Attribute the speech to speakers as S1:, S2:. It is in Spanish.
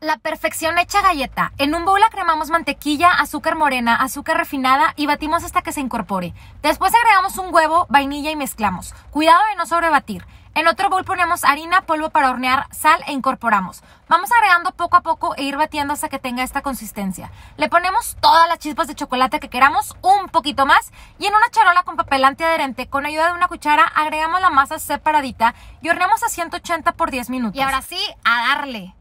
S1: La perfección hecha galleta. En un bowl cremamos mantequilla, azúcar morena, azúcar refinada y batimos hasta que se incorpore. Después agregamos un huevo, vainilla y mezclamos. Cuidado de no sobrebatir. En otro bowl ponemos harina, polvo para hornear, sal e incorporamos. Vamos agregando poco a poco e ir batiendo hasta que tenga esta consistencia. Le ponemos todas las chispas de chocolate que queramos, un poquito más, y en una charola con papel antiadherente, con ayuda de una cuchara, agregamos la masa separadita y horneamos a 180 por 10 minutos. Y ahora sí, a darle.